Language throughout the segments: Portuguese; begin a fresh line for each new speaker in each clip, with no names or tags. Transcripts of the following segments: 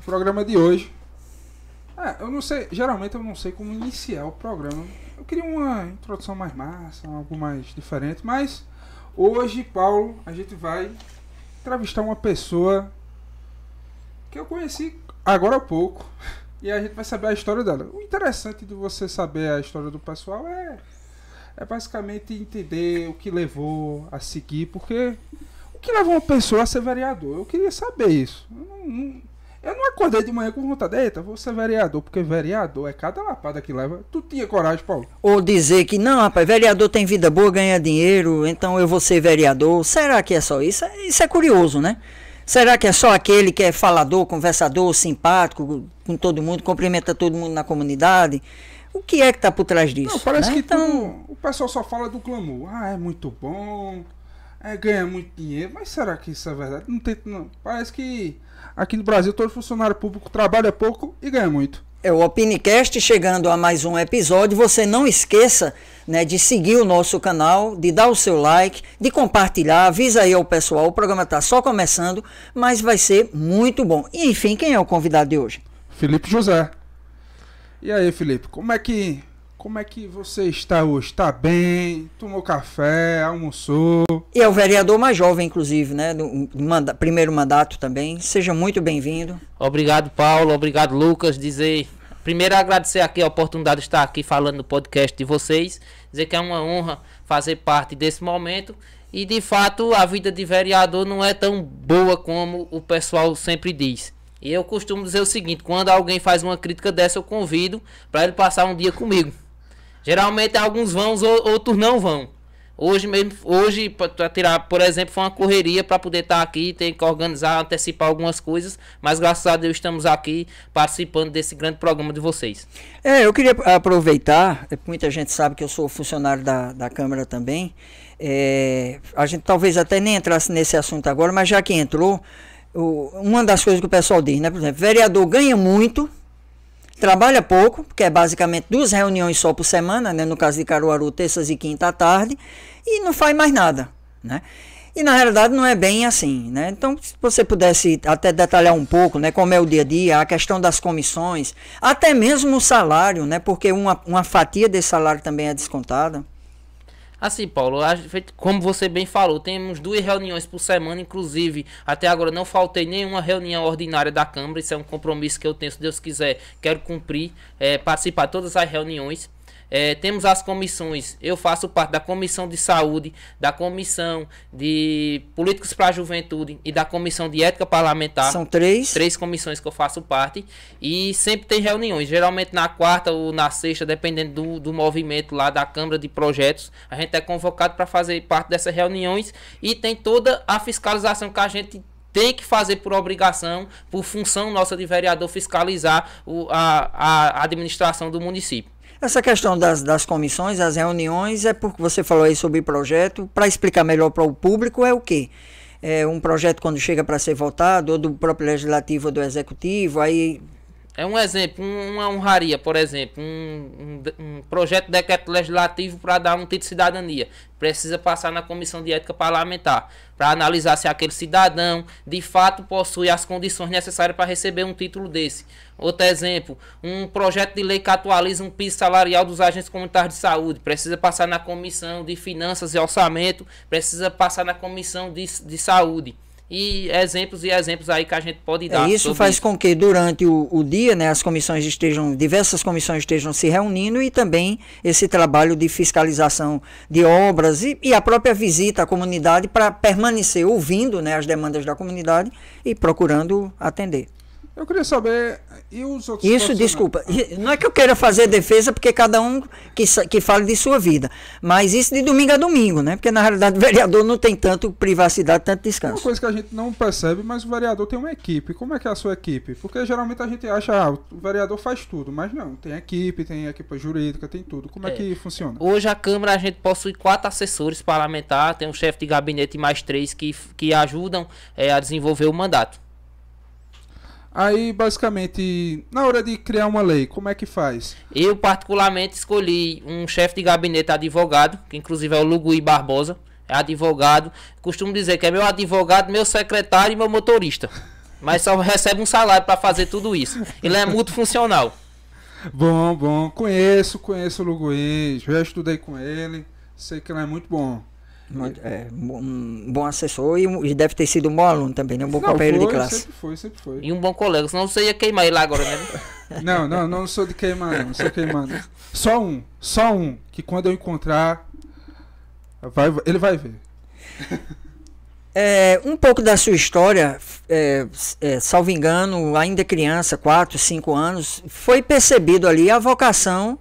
O programa de hoje. É, eu não sei. Geralmente eu não sei como iniciar o programa. Eu queria uma introdução mais massa, algo mais diferente, mas hoje, Paulo, a gente vai entrevistar uma pessoa que eu conheci agora há pouco. E a gente vai saber a história dela. O interessante de você saber a história do pessoal é, é basicamente entender o que levou a seguir, porque o que levou uma pessoa a ser vereador? Eu queria saber isso. Eu não, não, eu não acordei de manhã com vontade, eita, vou ser é vereador, porque vereador é cada lapada que leva. Tu tinha coragem, Paulo?
Ou dizer que, não, rapaz, vereador tem vida boa, ganha dinheiro, então eu vou ser vereador. Será que é só isso? Isso é curioso, né? Será que é só aquele que é falador, conversador, simpático com todo mundo, cumprimenta todo mundo na comunidade? O que é que está por trás disso? Não, parece né? que
então... Tu, o pessoal só fala do clamor. Ah, é muito bom, é, ganha muito dinheiro, mas será que isso é verdade? Não tem, não. Parece que Aqui no Brasil, todo funcionário
público trabalha pouco e ganha muito. É o Opinicast chegando a mais um episódio. Você não esqueça né, de seguir o nosso canal, de dar o seu like, de compartilhar. Avisa aí ao pessoal. O programa está só começando, mas vai ser muito bom. E, enfim, quem é o convidado de hoje? Felipe José.
E aí, Felipe,
como é que
como é que você está hoje? Está bem? Tomou café? Almoçou?
E é o vereador mais jovem, inclusive, né? manda primeiro mandato também. Seja muito bem-vindo. Obrigado, Paulo. Obrigado, Lucas. Dizer. Primeiro, agradecer aqui a oportunidade de estar aqui falando no podcast
de vocês. Dizer que é uma honra fazer parte desse momento. E, de fato, a vida de vereador não é tão boa como o pessoal sempre diz. E eu costumo dizer o seguinte: quando alguém faz uma crítica dessa, eu convido para ele passar um dia comigo. Geralmente alguns vão, outros não vão. Hoje mesmo, hoje para tirar, por exemplo, foi uma correria para poder estar tá aqui, tem que organizar, antecipar algumas coisas, mas graças a Deus estamos aqui participando desse grande programa de vocês.
É, eu queria aproveitar, é, muita gente sabe que eu sou funcionário da, da Câmara também. É, a gente talvez até nem entrasse nesse assunto agora, mas já que entrou, o, uma das coisas que o pessoal diz, né? Por exemplo, vereador ganha muito, Trabalha pouco, porque é basicamente duas reuniões só por semana, né? no caso de Caruaru, terças e quinta à tarde, e não faz mais nada. Né? E na realidade não é bem assim, né? Então, se você pudesse até detalhar um pouco, né, como é o dia a dia, a questão das comissões, até mesmo o salário, né? Porque uma, uma fatia desse salário também é descontada.
Assim, Paulo, como você bem falou, temos duas reuniões por semana, inclusive até agora não faltei nenhuma reunião ordinária da Câmara, isso é um compromisso que eu tenho, se Deus quiser, quero cumprir, é, participar de todas as reuniões. É, temos as comissões. Eu faço parte da comissão de saúde, da comissão de políticos para a juventude e da comissão de ética parlamentar. São três. Três comissões que eu faço parte. E sempre tem reuniões. Geralmente na quarta ou na sexta, dependendo do, do movimento lá da Câmara de Projetos, a gente é convocado para fazer parte dessas reuniões. E tem toda a fiscalização que a gente tem que fazer por obrigação, por função nossa de vereador, fiscalizar o, a, a administração do município.
Essa questão das, das comissões, as reuniões, é porque você falou aí sobre projeto, para explicar melhor para o público, é o quê? É um projeto quando chega para ser votado, ou do próprio legislativo ou do executivo, aí
é um exemplo, uma honraria, por exemplo, um, um, um projeto de decreto legislativo para dar um título de cidadania. Precisa passar na Comissão de Ética Parlamentar para analisar se aquele cidadão de fato possui as condições necessárias para receber um título desse. Outro exemplo, um projeto de lei que atualiza um piso salarial dos agentes comunitários de saúde. Precisa passar na Comissão de Finanças e Orçamento, precisa passar na Comissão de, de Saúde e exemplos e exemplos aí que a gente pode dar. É, isso faz isso. com
que durante o, o, dia, né, as comissões estejam, diversas comissões estejam se reunindo e também esse trabalho de fiscalização de obras e, e a própria visita à comunidade para permanecer ouvindo né, as demandas da comunidade e procurando atender. Eu queria
saber, e os outros Isso, desculpa,
não é que eu queira fazer defesa, porque cada um que, que fale de sua vida, mas isso de domingo a domingo, né? Porque na realidade o vereador não tem tanto privacidade, tanto descanso. Uma coisa que a gente não percebe, mas o vereador tem uma equipe. Como é que é a sua equipe? Porque
geralmente a gente acha, ah, o vereador faz tudo, mas não, tem equipe, tem equipe jurídica, tem tudo. Como é, é que funciona?
Hoje a Câmara a gente possui quatro assessores parlamentares, tem um chefe de gabinete e mais três que, que ajudam é, a desenvolver o mandato. Aí, basicamente, na hora de criar uma lei, como é que faz? Eu, particularmente, escolhi um chefe de gabinete advogado, que inclusive é o Luguí Barbosa, é advogado. Costumo dizer que é meu advogado, meu secretário e meu motorista. Mas só recebe um salário para fazer tudo isso. Ele é multifuncional.
Bom, bom. Conheço, conheço o Luguí.
já estudei com ele. Sei que ele é muito bom. Muito, é, um bom assessor e, e, deve ter sido um bom aluno também, né? Um bom não, companheiro foi, de classe. Sempre
foi, sempre foi. E um bom colega, senão você ia queimar ele agora, né? não, não, não sou de queimar, não sou queimando.
Só um, só um, que quando eu encontrar, vai, ele vai ver. É, um pouco da sua história, é, é, salvo engano, ainda é criança, 4, 5 anos, foi percebido ali a vocação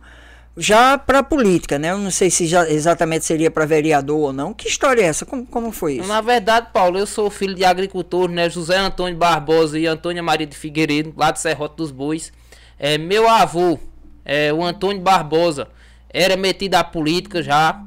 já para política, né? Eu não sei se já exatamente seria para vereador ou não. Que história é essa? Como, como foi isso? Na verdade, Paulo, eu sou filho de
agricultor, né? José Antônio Barbosa e Antônia Maria de Figueiredo, lá de Serrota dos Bois. É, meu avô, é, o Antônio Barbosa, era metido à política já,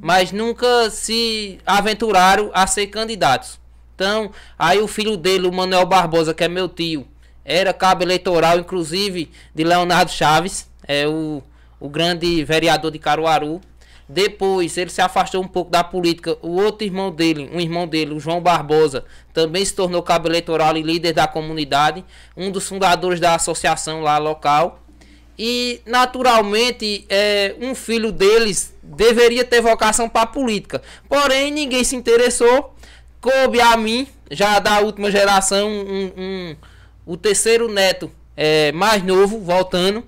mas nunca se aventuraram a ser candidatos. Então, aí o filho dele, o Manuel Barbosa, que é meu tio, era cabo eleitoral, inclusive, de Leonardo Chaves, é o o grande vereador de Caruaru. Depois ele se afastou um pouco da política. O outro irmão dele, um irmão dele, o João Barbosa, também se tornou cabo eleitoral e líder da comunidade, um dos fundadores da associação lá local. E naturalmente, é, um filho deles deveria ter vocação para política. Porém, ninguém se interessou. Coube a mim, já da última geração, um, um o terceiro neto é, mais novo, voltando.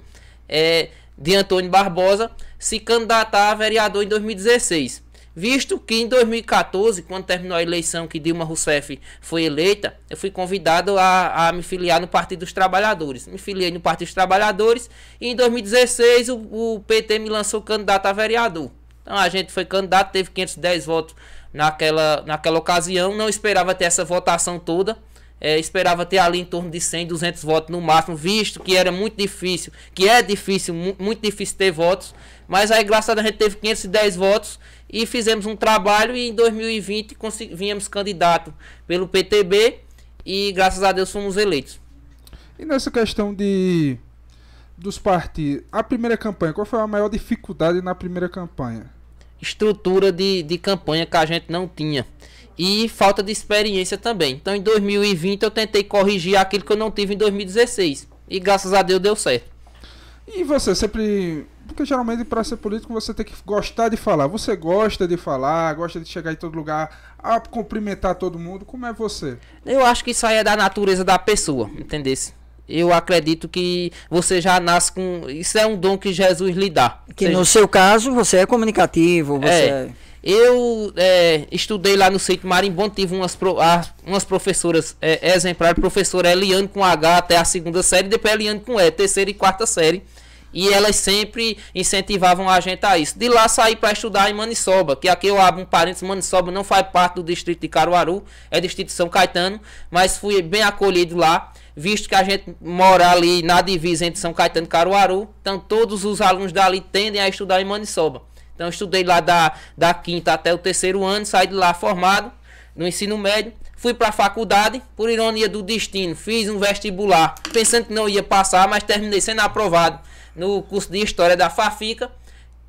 É, de Antônio Barbosa se candidatar a vereador em 2016, visto que em 2014, quando terminou a eleição que Dilma Rousseff foi eleita, eu fui convidado a, a me filiar no Partido dos Trabalhadores. Me filiei no Partido dos Trabalhadores e em 2016 o, o PT me lançou candidato a vereador. Então a gente foi candidato, teve 510 votos naquela, naquela ocasião, não esperava ter essa votação toda é, esperava ter ali em torno de 100, 200 votos no máximo, visto que era muito difícil, que é difícil, muito difícil ter votos, mas aí graças a Deus a gente teve 510 votos e fizemos um trabalho e em 2020 vínhamos candidato pelo PTB e graças a Deus fomos eleitos.
E nessa questão de dos partidos, a primeira campanha, qual foi a maior dificuldade na primeira campanha? Estrutura de, de campanha que a gente não tinha e
falta de experiência também. Então em 2020 eu tentei corrigir aquilo que eu não tive em 2016 e graças a Deus deu certo.
E você sempre. Porque geralmente para ser político você tem que gostar de falar. Você gosta de falar, gosta de chegar em todo lugar, a cumprimentar todo mundo. Como é você?
Eu acho que isso aí é da natureza da pessoa, entendeu? Eu acredito que você já nasce com. Isso é um dom que Jesus lhe dá. Que no seu
caso você é comunicativo, você é. é...
Eu é, estudei lá no Centro Marimbondo, tive umas, pro, umas professoras é, exemplares, professora Eliane com H até a segunda série, depois Eliane com E, terceira e quarta série. E elas sempre incentivavam a gente a isso. De lá saí para estudar em Maniçoba, que aqui eu abro um parênteses, Maniçoba não faz parte do distrito de Caruaru, é distrito de São Caetano, mas fui bem acolhido lá, visto que a gente mora ali na divisa entre São Caetano e Caruaru, então todos os alunos dali tendem a estudar em Maniçoba. Então estudei lá da, da quinta até o terceiro ano, saí de lá formado no ensino médio. Fui para a faculdade, por ironia do destino, fiz um vestibular, pensando que não ia passar, mas terminei sendo aprovado no curso de História da Fafica.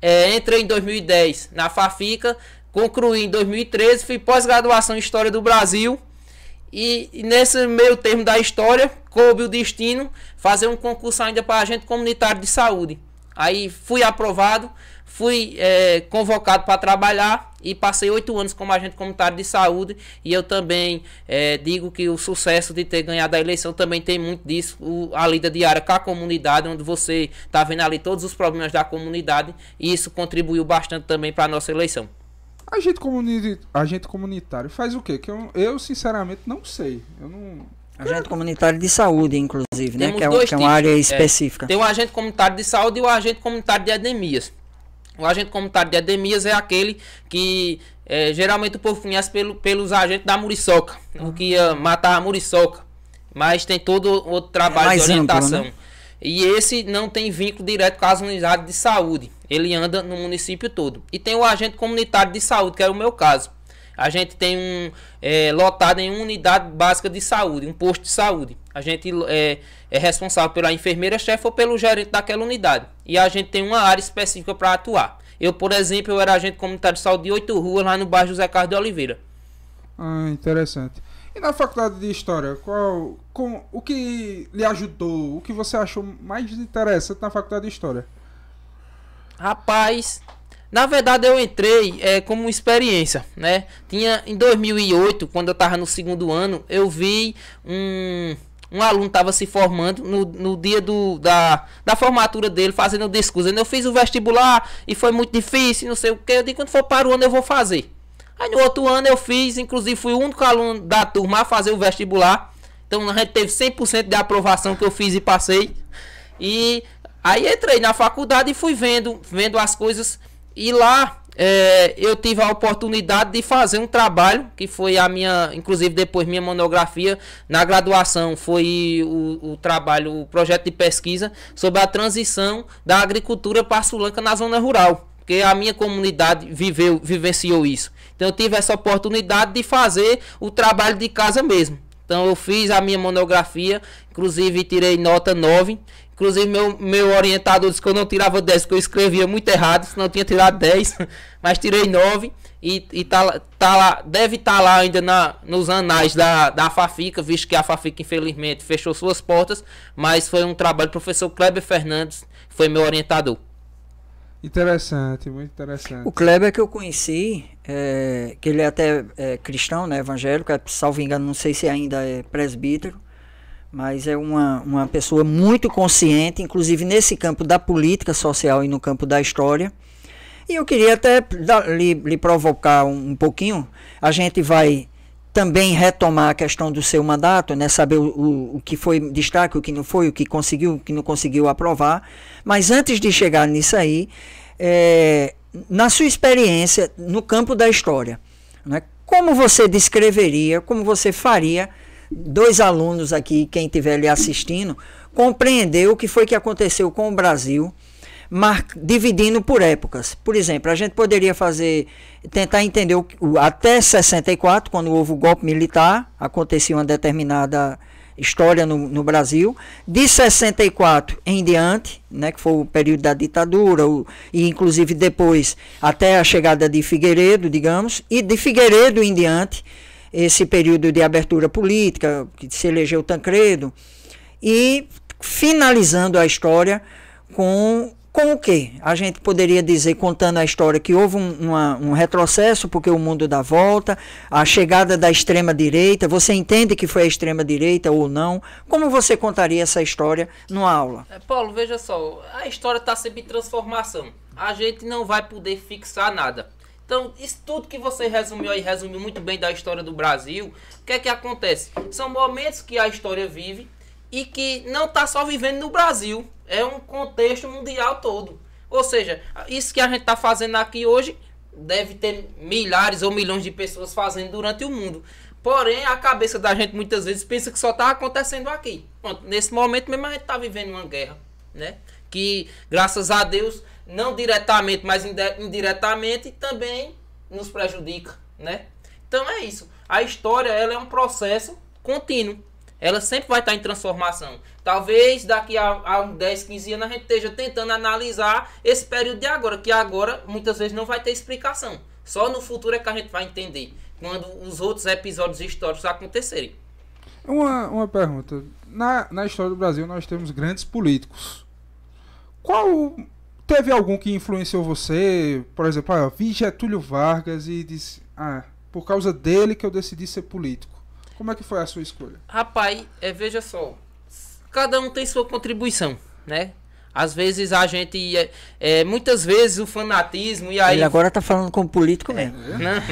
É, entrei em 2010 na Fafica, concluí em 2013, fui pós-graduação em História do Brasil. E, e nesse meio termo da história, coube o destino fazer um concurso ainda para agente comunitário de saúde. Aí fui aprovado, fui é, convocado para trabalhar e passei oito anos como agente comunitário de saúde. E eu também é, digo que o sucesso de ter ganhado a eleição também tem muito disso, o, a lida diária com a comunidade, onde você está vendo ali todos os problemas da comunidade, e isso contribuiu bastante também para a nossa eleição.
Agente, comuni agente comunitário faz o quê? Que eu, eu sinceramente não sei. Eu não,
Agente comunitário de saúde, inclusive, né? Temos né? Que é, que é uma área é, específica. É, tem o
agente comunitário de saúde e o agente comunitário de anemias. O agente comunitário de Edemias é aquele que é, geralmente o povo conhece pelo, pelos agentes da muriçoca, uhum. o que ia ah. eh, matar a muriçoca. Mas tem todo outro trabalho é de orientação. Amplo, né? E esse não tem vínculo direto com as unidades de saúde. Ele anda no município todo. E tem o agente comunitário de saúde, que era é o meu caso. A gente tem um é, lotado em uma unidade básica de saúde, um posto de saúde. A gente é, é responsável pela enfermeira-chefe ou pelo gerente daquela unidade e a gente tem uma área específica para atuar. Eu, por exemplo, eu era agente comunitário de saúde de oito ruas lá no bairro José Carlos de Oliveira.
Ah, interessante. E na faculdade de História, qual, com, o que lhe ajudou, o que você achou mais interessante na faculdade de História? Rapaz,
na verdade eu entrei é, como experiência, né? Tinha, em 2008, quando eu estava no segundo ano, eu vi um um aluno estava se formando no, no dia do, da, da formatura dele, fazendo o discurso. Eu fiz o vestibular e foi muito difícil, não sei o que. Eu digo, quando for para o ano eu vou fazer. Aí no outro ano eu fiz, inclusive fui o único aluno da turma a fazer o vestibular. Então a gente teve 100% de aprovação que eu fiz e passei. E aí entrei na faculdade e fui vendo, vendo as coisas. E lá é, eu tive a oportunidade de fazer um trabalho que foi a minha, inclusive depois minha monografia na graduação foi o, o trabalho, o projeto de pesquisa sobre a transição da agricultura Sulanca na zona rural, porque a minha comunidade viveu, vivenciou isso. Então eu tive essa oportunidade de fazer o trabalho de casa mesmo. Então eu fiz a minha monografia, inclusive tirei nota 9 Inclusive, meu, meu orientador disse que eu não tirava 10, que eu escrevia muito errado, senão eu tinha tirado 10, mas tirei 9 e, e tá, tá lá, deve estar tá lá ainda na, nos anais da, da Fafica, visto que a Fafica, infelizmente, fechou suas portas, mas foi um trabalho do professor Kleber Fernandes, que foi meu orientador.
Interessante, muito interessante.
O Kleber que eu conheci, é, que ele é até é, cristão, né, evangélico, é, salvo engano, não sei se ainda é presbítero, mas é uma, uma pessoa muito consciente, inclusive nesse campo da política social e no campo da história. E eu queria até lhe, lhe provocar um, um, pouquinho. A gente vai também retomar a questão do seu mandato, né? saber o, o, o que foi destaque, o que não foi, o que conseguiu, o que não conseguiu aprovar. Mas antes de chegar nisso aí, é, na sua experiência no campo da história, né? como você descreveria, como você faria dois alunos aqui, quem estiver lhe assistindo, compreendeu o que foi que aconteceu com o Brasil, mar, dividindo por épocas. Por exemplo, a gente poderia fazer, tentar entender o, o, até 64, quando houve o golpe militar, acontecia uma determinada história no, no, Brasil, de 64 em diante, né, que foi o período da ditadura, o, e inclusive depois até a chegada de Figueiredo, digamos, e de Figueiredo em diante, esse período de abertura política, que se elegeu Tancredo, e finalizando a história com, com o quê? A gente poderia dizer, contando a história, que houve um, uma, um retrocesso, porque o mundo dá volta, a chegada da extrema-direita, você entende que foi a extrema-direita ou não? Como você contaria essa história numa aula? É,
Paulo, veja só, a história está sempre em transformação. A gente não vai poder fixar nada. Então, isso tudo que você resumiu aí, resumiu muito bem da história do Brasil. O que é que acontece? São momentos que a história vive e que não está só vivendo no Brasil, é um contexto mundial todo. Ou seja, isso que a gente está fazendo aqui hoje deve ter milhares ou milhões de pessoas fazendo durante o mundo. Porém, a cabeça da gente muitas vezes pensa que só está acontecendo aqui. Pronto, nesse momento mesmo a gente está vivendo uma guerra, né? Que graças a Deus não diretamente, mas indiretamente, também nos prejudica, né? Então é isso. A história ela é um processo contínuo. Ela sempre vai estar em transformação. Talvez daqui a, a 10, 15 anos a gente esteja tentando analisar esse período de agora, que agora muitas vezes não vai ter explicação. Só no futuro é que a gente vai entender quando os outros episódios históricos acontecerem.
Uma, uma pergunta. Na, na história do Brasil nós temos grandes políticos. Qual o Teve algum que influenciou você? Por exemplo, ah, vi Getúlio Vargas e disse, ah, por causa dele que eu decidi ser político. Como é que foi a sua escolha?
Rapaz, é, veja só, cada um tem sua
contribuição,
né? Às vezes a gente. É, é, muitas vezes o fanatismo. E aí... Ele agora
tá falando como político é, mesmo. É, né?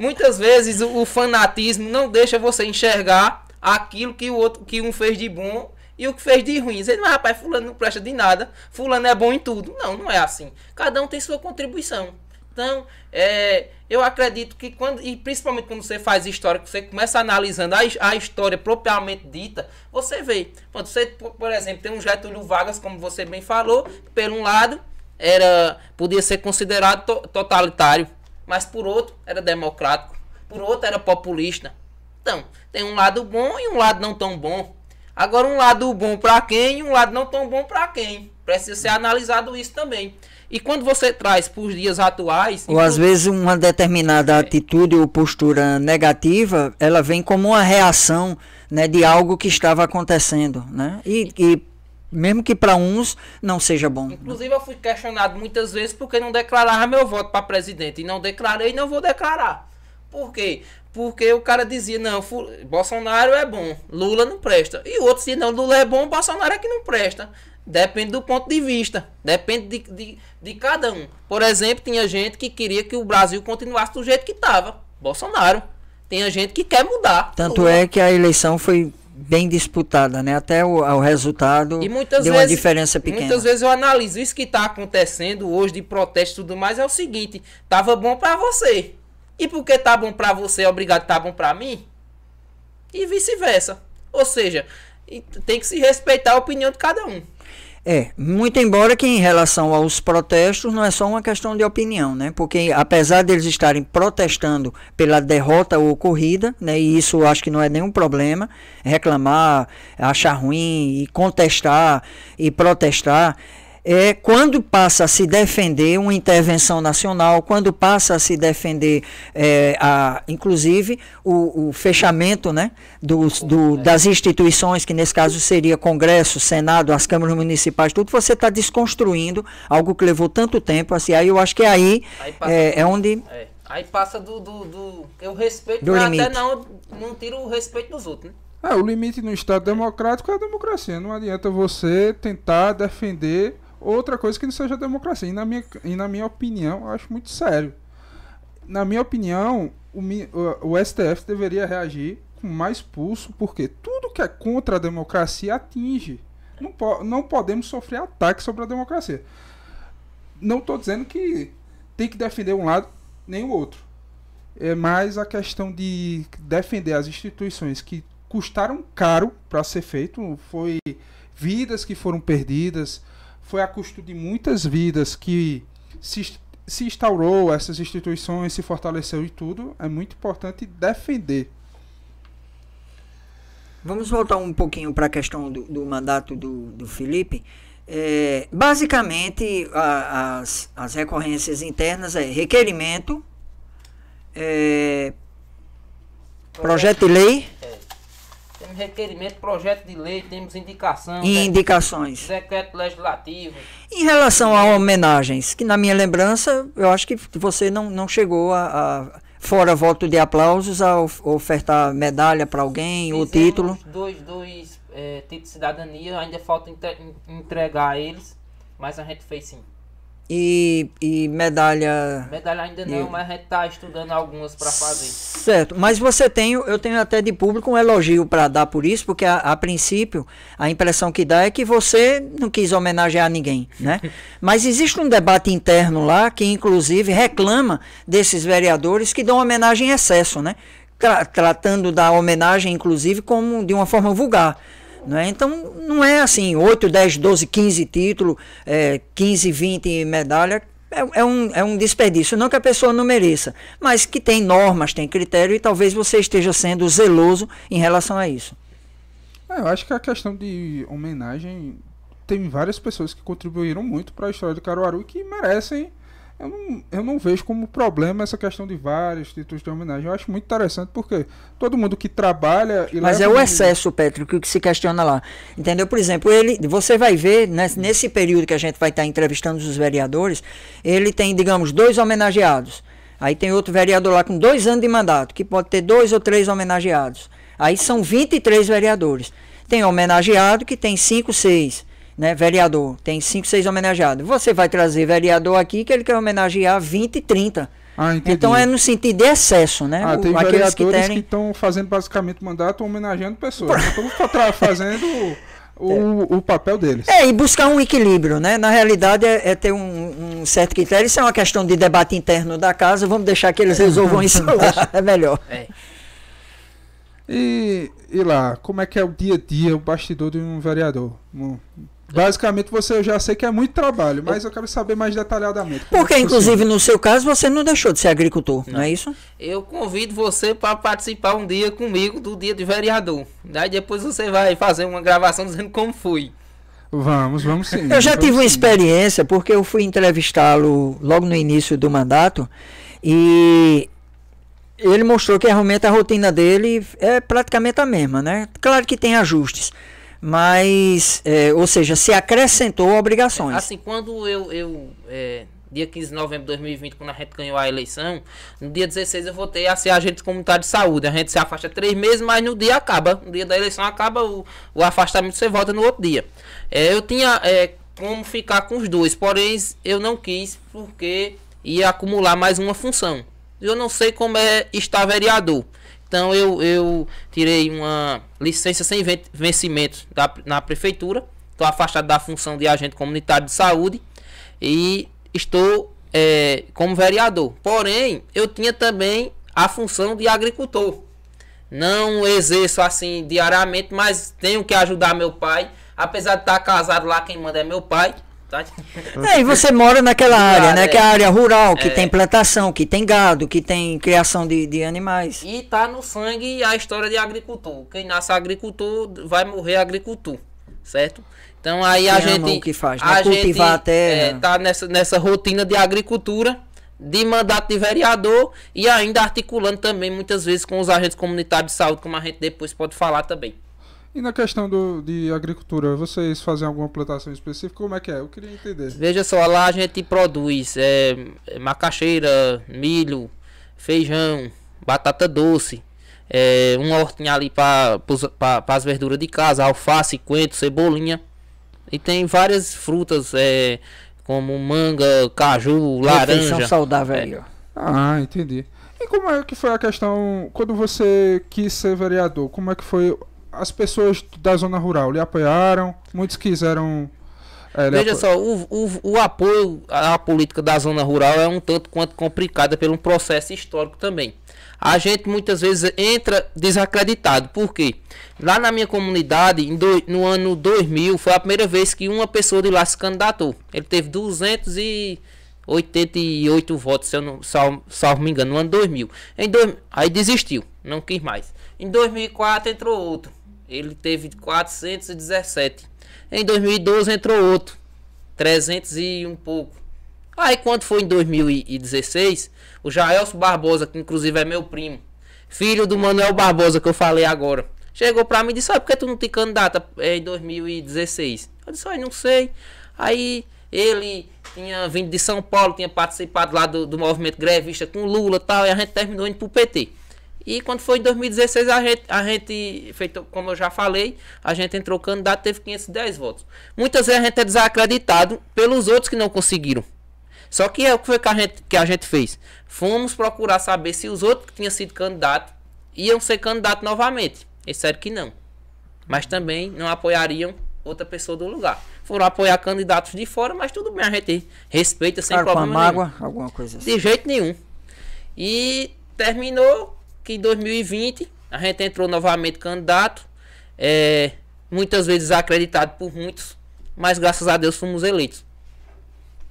muitas vezes o, o, fanatismo não deixa você enxergar aquilo que o outro que um fez de bom e o que fez de ruim. Dizendo, mas ah, rapaz, fulano não presta de nada, fulano é bom em tudo. Não, não é assim. Cada um tem sua contribuição. Então, é, eu acredito que quando, e principalmente quando você faz história, que você começa analisando a, a história propriamente dita, você vê. Quando você, por exemplo, tem um Getúlio Vargas, como você bem falou, por um lado era podia ser considerado to, totalitário, mas por outro era democrático, por outro era populista. Então, tem um lado bom e um lado não tão bom. Agora, um lado bom para quem e um lado não tão bom para quem. Precisa ser analisado isso também. E quando você traz para os dias atuais. Ou às vezes
uma determinada é. atitude ou postura negativa, ela vem como uma reação né, de algo que estava acontecendo. Né? E, e mesmo que para uns não seja bom. Né?
Inclusive, eu fui questionado muitas vezes porque não declarava meu voto para presidente. E não declarei e não vou declarar. Por quê? Porque o cara dizia, não, Bolsonaro é bom, Lula não presta. E o outro dizia, não, Lula é bom, Bolsonaro é que não presta. Depende do ponto de vista, depende de, de, de cada um. Por exemplo, tinha gente que queria que o Brasil continuasse do jeito que estava, Bolsonaro. a gente que quer
mudar. Tanto Lula. é que a eleição foi bem disputada, né? Até o, o resultado deu vezes, uma diferença pequena. Muitas
vezes eu analiso isso que está acontecendo hoje de protesto e tudo mais é o seguinte: estava bom para você, e porque tá bom para você, é obrigado, tá bom para mim. E vice-versa. Ou seja, tem que se respeitar a opinião de cada um.
É, muito embora que em relação aos protestos não é só uma questão de opinião, né? Porque apesar deles estarem protestando pela derrota ocorrida, né? E isso acho que não é nenhum problema, reclamar, achar ruim e contestar e protestar, é quando passa a se defender uma intervenção nacional, quando passa a se defender, é, a, inclusive, o, o fechamento né, do, do, das instituições, que nesse caso seria Congresso, Senado, as câmaras municipais, tudo, você está desconstruindo algo que levou tanto tempo. Assim, aí eu acho que aí, aí é, é, onde.
É. Aí passa do. do, do eu respeito, do limite. até não, não tiro o respeito dos outros.
Né? É, o limite no Estado democrático é a democracia. Não adianta você tentar defender outra coisa que não seja democracia. E na minha, e na minha opinião, acho muito sério. Na minha opinião, o, o STF deveria reagir com mais pulso, porque tudo que é contra a democracia atinge. Não, po não podemos sofrer ataques sobre a democracia. Não estou dizendo que tem que defender um lado nem o outro. É mais a questão de defender as instituições que custaram caro para ser feito, foi vidas que foram perdidas, foi a custo de muitas vidas que se, se instaurou essas instituições, se fortaleceu e tudo. É muito importante defender.
Vamos voltar um pouquinho para a questão do, do, mandato do, do Felipe. É, basicamente, a, as, as recorrências internas é requerimento, é, projeto de lei
temos requerimento, projeto de lei, temos indicação. E indicações. Decreto legislativo.
Em relação a homenagens, que na minha lembrança, eu acho que você não, não chegou a, a fora voto de aplausos, a ofertar medalha para alguém, Fizemos o título.
Dois, dois é, títulos de cidadania, ainda falta entre, entregar eles, mas a gente fez sim.
E, e, medalha. Medalha ainda não, e...
mas a gente está estudando algumas para fazer.
Certo, mas você tem, eu tenho até de público um elogio para dar por isso, porque a, a, princípio a impressão que dá é que você não quis homenagear ninguém, né? mas existe um debate interno lá que inclusive reclama desses vereadores que dão homenagem em excesso, né? Tra tratando da homenagem inclusive como de uma forma vulgar. Não é? Então, não é assim, 8, 10, 12, 15 títulos, é, 15, 20 medalha, é, é, um, é um desperdício. Não que a pessoa não mereça, mas que tem normas, tem critério, e talvez você esteja sendo zeloso em relação a isso.
É, eu acho que a questão de homenagem tem várias pessoas que contribuíram muito para a história do Caruaru e que merecem eu não, eu não vejo como problema essa questão de vários títulos de homenagem. Eu acho muito interessante porque todo mundo que trabalha. Mas é o excesso,
de... Petro, que se questiona lá. Entendeu? Por exemplo, ele, você vai ver, né, nesse período que a gente vai estar entrevistando os vereadores, ele tem, digamos, dois homenageados. Aí tem outro vereador lá com dois anos de mandato, que pode ter dois ou três homenageados. Aí são 23 vereadores. Tem homenageado que tem cinco, seis né, vereador, tem 5, 6 homenageados. Você vai trazer vereador aqui que ele quer homenagear 20, 30. Ah, então é no sentido de excesso, né? Ah, tem aqueles que terem... estão fazendo
basicamente mandato homenageando pessoas. Estão tá fazendo o, é. o papel
deles. É, e buscar um equilíbrio, né? Na realidade, é, é ter um, um, certo critério. Isso é uma questão de debate interno da casa. Vamos deixar que eles é. resolvam isso lá. É melhor. É.
E, e lá, como é que é o dia a dia, o bastidor de um vereador? Um, Basicamente, você já sei que é muito trabalho, mas eu quero saber mais detalhadamente. Porque, é inclusive, no
seu caso, você não deixou de ser agricultor, não, não é isso?
Eu convido você para participar um dia comigo do dia de vereador. Daí depois você vai fazer uma gravação dizendo como foi.
Vamos, vamos sim. Eu já tive uma experiência, porque eu fui entrevistá-lo logo no início do mandato e ele mostrou que realmente a rotina dele é praticamente a mesma, né? Claro que tem ajustes mas, é, ou seja, se acrescentou obrigações. Assim,
quando eu, eu é, dia 15 de novembro de 2020, quando a gente ganhou a eleição, no dia 16 eu votei a ser agente comunitário de saúde. A gente se afasta três meses, mas no dia acaba. No dia da eleição acaba o, o afastamento, você volta no outro dia. É, eu tinha é, como ficar com os dois, porém eu não quis porque ia acumular mais uma função. Eu não sei como é estar vereador. Então eu, eu tirei uma licença sem vencimento da, na prefeitura. Estou afastado da função de agente comunitário de saúde e estou é, como vereador. Porém, eu tinha também a função de agricultor. Não exerço assim diariamente, mas tenho que ajudar meu pai. Apesar de estar casado lá, quem manda é meu pai tarde. É, e você mora naquela área, né? É. Que é a área rural, que é. tem
plantação, que tem gado, que tem criação de, de animais.
E tá no sangue a história de agricultor. Quem nasce agricultor vai morrer agricultor, certo? Então aí a gente. O que faz, né? A Cultivar gente, a terra. É, tá nessa, nessa rotina de agricultura de mandato de vereador e ainda articulando também muitas vezes com os agentes comunitários de saúde, como a gente depois pode falar também.
E na questão do, de agricultura, vocês fazem alguma plantação específica? Como é que é? Eu queria entender. Veja só, lá a gente produz é, é
macaxeira, milho, feijão, batata doce, é, uma hortinha ali para as verduras de casa, alface, coentro, cebolinha. E tem várias frutas, é, como manga, caju, laranja. Refeição saudável.
É. Ah, entendi. E como é que foi a questão, quando você quis ser vereador, como é que foi as pessoas da zona rural lhe apoiaram, muitos quiseram. É, Veja apo...
só, o, o, o, apoio à política da zona rural é um tanto quanto complicada pelo processo histórico também. A gente muitas vezes entra desacreditado, porque lá na minha comunidade, do, no ano 2000, foi a primeira vez que uma pessoa de lá se candidatou. Ele teve 288 votos, se eu não salvo, salvo me engano, no ano 2000. Em aí desistiu, não quis mais. Em 2004 entrou outro ele teve 417. Em 2012 entrou outro, 300 e um pouco. Aí quando foi em 2016, o Jaelso Barbosa, que inclusive é meu primo, filho do Manuel Barbosa que eu falei agora, chegou para mim e disse: "Sabe ah, por que tu não te candidata é, em 2016?" Eu disse: aí não sei". Aí ele tinha vindo de São Paulo, tinha participado lá do, do movimento grevista com Lula, tal, e a gente terminou indo pro PT. E quando foi em 2016, a gente, a gente feito, como eu já falei, a gente entrou candidato, teve 510 votos. Muitas vezes a gente é desacreditado pelos outros que não conseguiram. Só que é o que foi que a gente, que a gente fez. Fomos procurar saber se os outros que tinham sido candidato iam ser candidato novamente. é sério que não. Mas também não apoiariam outra pessoa do lugar. Foram apoiar candidatos de fora, mas tudo bem, a gente respeita sem problema. Com mágoa, nenhum.
alguma coisa assim. De
jeito nenhum. E terminou que em 2020 a gente entrou novamente candidato, é, muitas vezes acreditado por muitos,
mas graças a Deus fomos eleitos.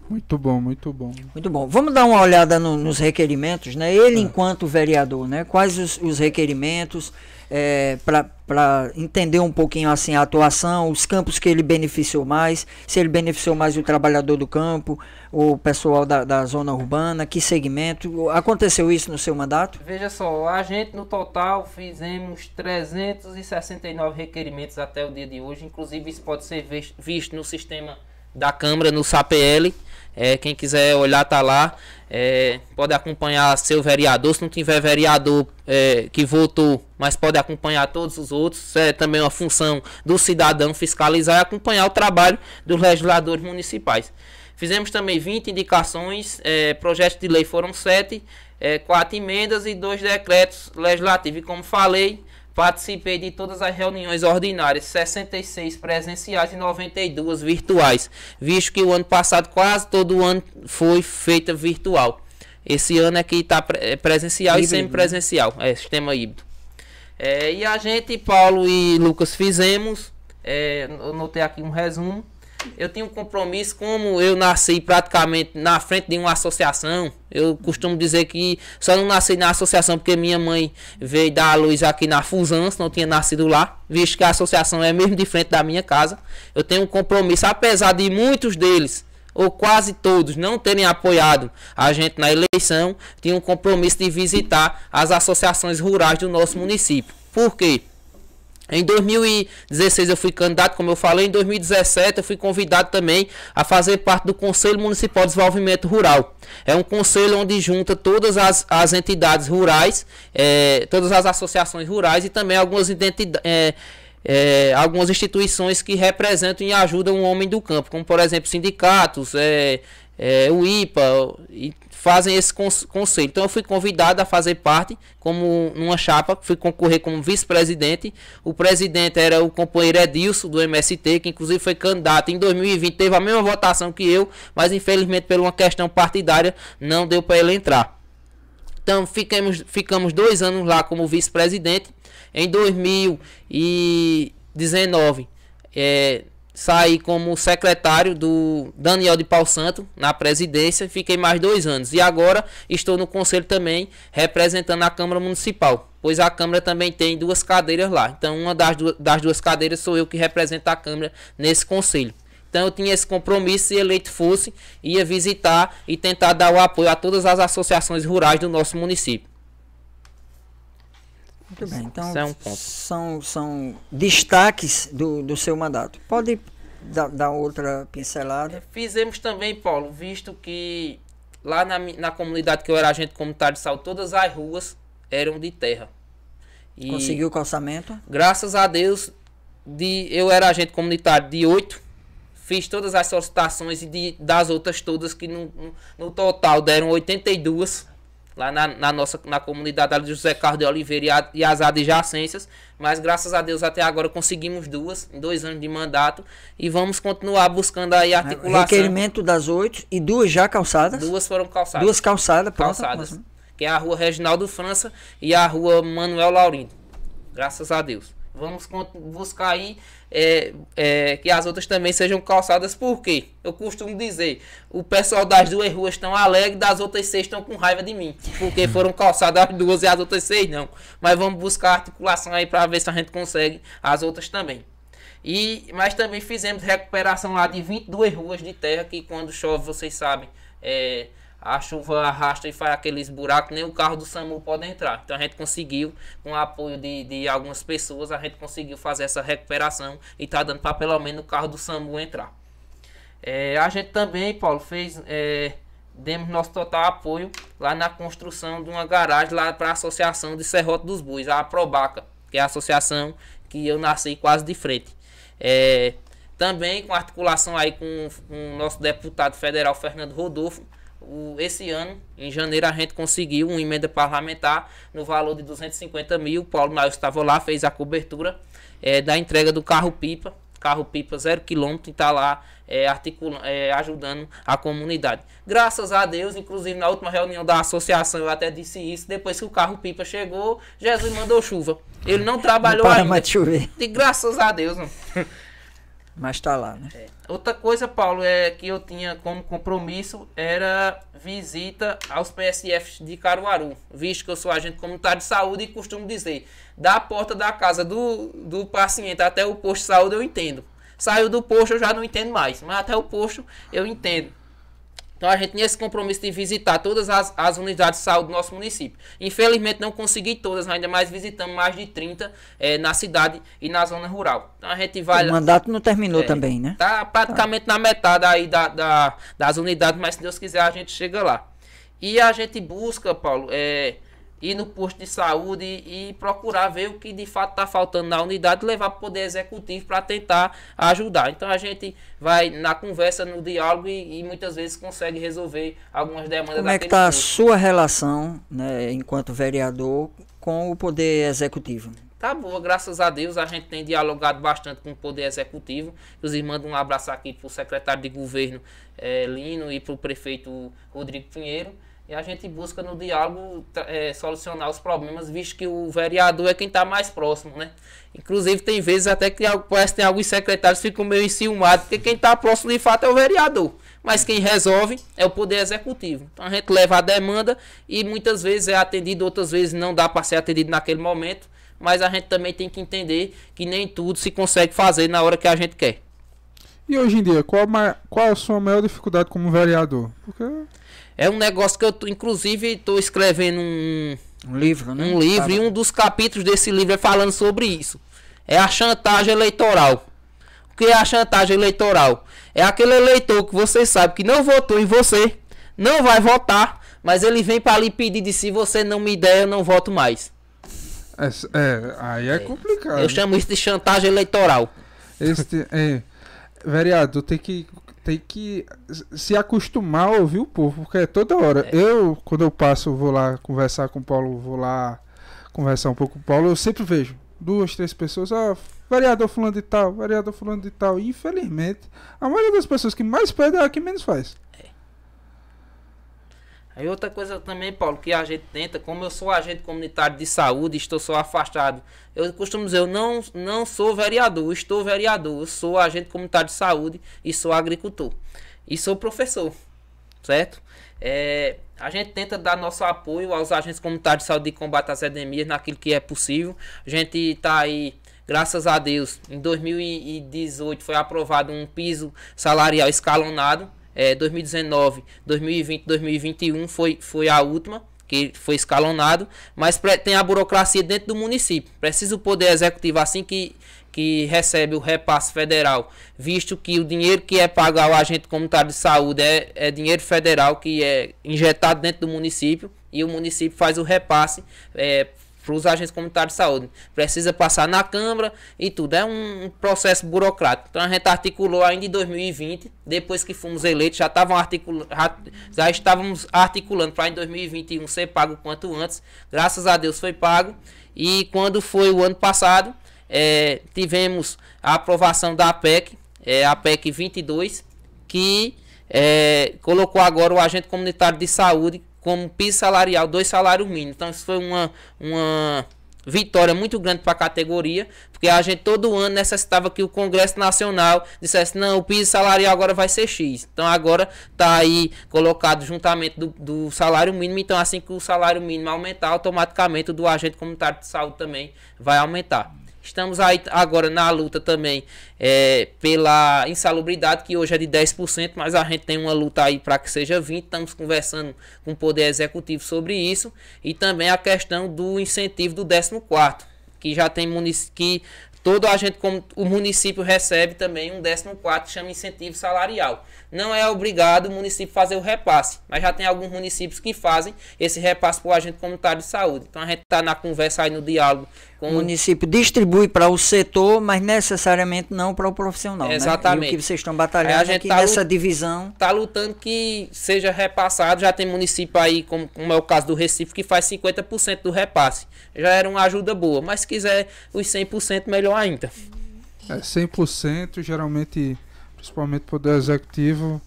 Muito
bom, muito bom.
Muito bom. Vamos dar uma olhada no, nos requerimentos, né? Ele, é. enquanto vereador, né? Quais os, os requerimentos? é, para entender um pouquinho assim a atuação, os campos que ele beneficiou mais, se ele beneficiou mais o trabalhador do campo, o pessoal da, da zona urbana, que segmento. Aconteceu isso no seu mandato?
Veja só, a gente no total fizemos 369 requerimentos até o dia de hoje, inclusive isso pode ser visto no sistema da Câmara, no SAPL é, quem quiser olhar, tá lá. É, pode acompanhar seu vereador. Se não tiver vereador é, que votou, mas pode acompanhar todos os outros. Isso é também uma função do cidadão fiscalizar e acompanhar o trabalho dos legisladores municipais. Fizemos também 20 indicações, é, projetos de lei foram 7, é, 4 emendas e 2 decretos legislativos. E como falei, Participei de todas as reuniões ordinárias, 66 presenciais e 92 virtuais, visto que o ano passado quase todo ano foi feita virtual. Esse ano aqui é está é presencial híbrido, e né? semipresencial, né? é sistema híbrido. É, e a gente, Paulo e Lucas, fizemos. É, eu notei aqui um resumo eu tenho um compromisso, como eu nasci praticamente na frente de uma associação. Eu costumo dizer que só não nasci na associação porque minha mãe veio dar a luz aqui na Fusança, não tinha nascido lá, visto que a associação é mesmo de frente da minha casa. Eu tenho um compromisso, apesar de muitos deles, ou quase todos, não terem apoiado a gente na eleição, tinha um compromisso de visitar as associações rurais do nosso município. Por quê? Em 2016 eu fui candidato, como eu falei, em 2017 eu fui convidado também a fazer parte do Conselho Municipal de Desenvolvimento Rural. É um conselho onde junta todas as, as entidades rurais, é, todas as associações rurais e também algumas É, é, algumas instituições que representam e ajudam o homem do campo, como por exemplo sindicatos, é, é, o IPA e fazem esse conselho. Então eu fui convidado a fazer parte como numa chapa, fui concorrer como vice-presidente. O presidente era o companheiro Edilson do MST, que inclusive foi candidato em 2020, teve a mesma votação que eu, mas infelizmente por uma questão partidária não deu para ele entrar. Então ficamos, ficamos dois anos lá como vice-presidente. Em 2019, é, saí como secretário do Daniel de Paulo Santo na presidência, fiquei mais dois anos e agora estou no conselho também representando a Câmara Municipal, pois a Câmara também tem duas cadeiras lá. Então, uma das, das duas cadeiras sou eu que represento a Câmara nesse conselho. Então eu tinha esse compromisso, se eleito fosse, ia visitar e tentar dar o apoio a todas as
associações rurais do nosso município. Muito bem. Então, é um são, são destaques do, do seu mandato. Pode dar, dar outra pincelada? É,
fizemos também, Paulo, visto que lá na, na comunidade que eu era agente comunitário de saúde, todas as ruas eram de terra. E, Conseguiu o calçamento? Graças a Deus, de, eu era agente comunitário de oito, fiz todas as solicitações e de, das outras todas, que no, no, no total deram 82 lá na, na, nossa na comunidade de José Carlos de Oliveira e, a, e as adjacências, mas graças a Deus até agora conseguimos duas, em dois anos de mandato, e vamos continuar buscando aí é, articulação. Requerimento
das oito e duas já calçadas? Duas
foram calçadas. Duas
calçadas, pronto. Calçadas,
que é a rua Reginaldo França e a rua Manuel Laurindo, graças a Deus. Vamos buscar aí é, é, que as outras também sejam calçadas, porque eu costumo dizer: o pessoal das duas ruas estão alegre, das outras seis estão com raiva de mim, porque hum. foram calçadas as duas e as outras seis não. Mas vamos buscar articulação aí para ver se a gente consegue as outras também. E, mas também fizemos recuperação lá de 22 ruas de terra que quando chove, vocês sabem, é, a chuva arrasta e faz aqueles buracos, nem o carro do SAMU pode entrar. Então a gente conseguiu, com o apoio de, de algumas pessoas, a gente conseguiu fazer essa recuperação e tá dando para pelo menos o carro do SAMU entrar. É, a gente também, Paulo, fez. É, demos nosso total apoio lá na construção de uma garagem lá para a Associação de serroto dos Bois, a Probaca, que é a associação que eu nasci quase de frente. É, também com articulação aí com, com o nosso deputado federal Fernando Rodolfo, o, esse ano, em janeiro, a gente conseguiu uma emenda parlamentar no valor de 250 mil. O Paulo Naus estava lá, fez a cobertura é, da entrega do carro-pipa. Carro-pipa zero quilômetro e está lá é, é, ajudando a comunidade. Graças a Deus, inclusive na última reunião da associação, eu até disse isso, depois que o carro-pipa chegou, Jesus mandou chuva. Ele não trabalhou não para ainda. De graças a Deus. Mano.
Mas está lá, né? É.
Outra coisa, Paulo, é que eu tinha como compromisso era visita aos PSFs de Caruaru, visto que eu sou agente comunitário de saúde e costumo dizer, da porta da casa do, do paciente até o posto de saúde eu entendo. Saiu do posto eu já não entendo mais, mas até o posto eu entendo. Então a gente tinha esse compromisso de visitar todas as, as unidades de saúde do nosso município. Infelizmente não consegui todas, ainda mais visitamos mais de 30 é, eh, na cidade e na zona rural. Então a gente vai. O mandato não
terminou é, também, né?
Está praticamente tá. na metade aí da, da, das unidades, mas se Deus quiser a gente chega lá. E a gente busca, Paulo, é, ir no posto de saúde e, e procurar ver o que de fato está faltando na unidade, levar para o poder executivo para tentar ajudar. Então a gente vai na conversa, no diálogo e, e muitas vezes consegue resolver algumas demandas. Como é que está a sua
relação, né, enquanto vereador, com o poder executivo?
Tá boa, graças a Deus a gente tem dialogado bastante com o Poder Executivo. Inclusive, mando um abraço aqui para o secretário de governo eh, Lino e para o prefeito Rodrigo Pinheiro. E a gente busca no diálogo é, solucionar os problemas, visto que o vereador é quem está mais próximo, né? Inclusive, tem vezes até que parece que tem alguns secretários que ficam meio enciumados, porque quem está próximo de fato é o vereador. Mas quem resolve é o Poder Executivo. Então a gente leva a demanda e muitas vezes é atendido, outras vezes não dá para ser atendido naquele momento. Mas a gente também tem que entender que nem tudo se consegue fazer na hora que a gente quer.
E hoje em dia, qual, qual a sua maior dificuldade como vereador?
Porque é um negócio que eu, tô, inclusive, estou escrevendo um, um livro, né? Um livro, e um dos capítulos desse livro é falando sobre isso. É a chantagem eleitoral. O que é a chantagem eleitoral? É aquele eleitor que você sabe que não votou em você, não vai votar, mas ele vem para lhe pedir de se você não me der, eu não voto mais. É, é aí é,
é, complicado. Eu chamo isso de chantagem eleitoral. Este, é, vereador, tem que tem que se acostumar a ouvir o povo, porque é toda hora. É. Eu, quando eu passo, vou lá conversar com o Paulo, vou lá conversar um pouco com o Paulo, eu sempre vejo duas, três pessoas, ah, vereador fulano de tal, variador fulano de tal. E, infelizmente, a maioria das pessoas que mais perde é a que menos faz.
Aí outra coisa também, Paulo, que a gente tenta, como eu sou agente comunitário de saúde, estou só afastado. Eu costumo dizer, eu não, não sou vereador, estou vereador, sou agente comunitário de saúde e sou agricultor. E sou professor, certo? É, a gente tenta dar nosso apoio aos agentes comunitários de saúde de combate às endemias naquilo que é possível. A gente está aí graças a Deus, em 2018 foi aprovado um piso salarial escalonado é, 2019, 2020, 2021 foi, foi a última que foi escalonado, mas tem a burocracia dentro do município. Precisa o poder executivo assim que que recebe o repasse federal, visto que o dinheiro que é pago ao agente comunitário de saúde é, é dinheiro federal que é injetado dentro do município e o município faz o repasse é, para os agentes comunitários de saúde. Precisa passar na Câmara e tudo. É um processo burocrático. Então a gente articulou ainda em 2020, depois que fomos eleitos, já, estavam articula já estávamos articulando para em 2021 ser pago quanto antes. Graças a Deus foi pago. E quando foi o ano passado, é, tivemos a aprovação da PEC, é, a PEC 22, que é, colocou agora o agente comunitário de saúde como piso salarial, dois salários mínimos. Então isso foi uma, uma vitória muito grande para a categoria, porque a gente todo ano necessitava que o Congresso Nacional dissesse, não, o piso salarial agora vai ser X. Então agora está aí colocado juntamente do, do, salário mínimo, então assim que o salário mínimo aumentar, automaticamente o do agente comunitário de saúde também vai aumentar. Estamos aí agora na luta também é, pela insalubridade, que hoje é de 10%, mas a gente tem uma luta aí para que seja 20%. Estamos conversando com o Poder Executivo sobre isso. E também a questão do incentivo do 14, que já tem município. Que todo a gente, como o município recebe também um 14 que chama incentivo salarial. Não é obrigado o município fazer o repasse, mas já tem alguns municípios que fazem esse repasse para o agente comunitário de saúde. Então a gente está na conversa aí no diálogo com... Hum. O
município distribui para o setor, mas necessariamente não para o profissional. Exatamente. Né? E o que vocês estão batalhando é tá nessa divisão.
Está lutando que seja repassado. Já tem município aí, como, como é o caso do Recife, que faz 50% do repasse. Já era uma ajuda boa, mas se quiser os 100%, melhor ainda.
É 100%, geralmente, principalmente para o poder executivo,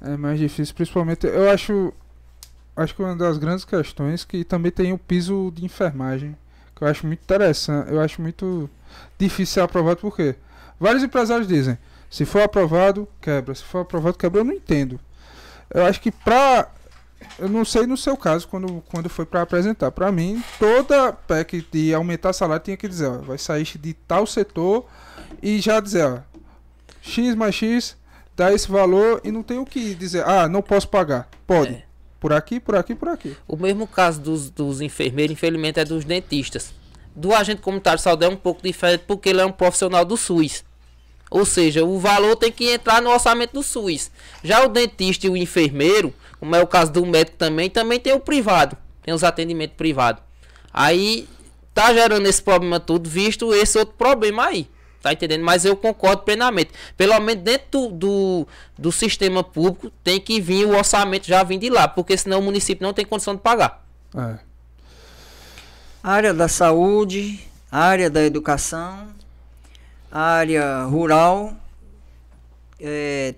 é mais difícil. Principalmente, eu acho, acho que uma das grandes questões que também tem o piso de enfermagem que eu acho muito interessante, eu acho muito difícil ser aprovado, porque vários empresários dizem, se for aprovado, quebra, se for aprovado, quebra, eu não entendo. Eu acho que pra eu não sei no seu caso quando, quando foi para apresentar. Para mim, toda PEC de aumentar salário tinha que dizer, ó, vai sair de tal setor e já dizer, ó, X mais X dá esse valor e não tem o que dizer, ah, não posso pagar. Pode. É. Por aqui, por aqui, por aqui.
O mesmo caso dos, dos enfermeiros, infelizmente, é dos dentistas. Do agente comunitário de saúde é um pouco diferente porque ele é um profissional do SUS. Ou seja, o valor tem que entrar no orçamento do SUS. Já o dentista e o enfermeiro, como é o caso do médico também, também tem o privado. Tem os atendimentos privados. Aí tá gerando esse problema todo, visto esse outro problema aí. Tá entendendo? Mas eu concordo plenamente. Pelo menos dentro do, do, sistema público tem que vir o orçamento já vindo de lá, porque senão o município não tem condição
de pagar. É. Área da saúde, área da educação, área rural. É,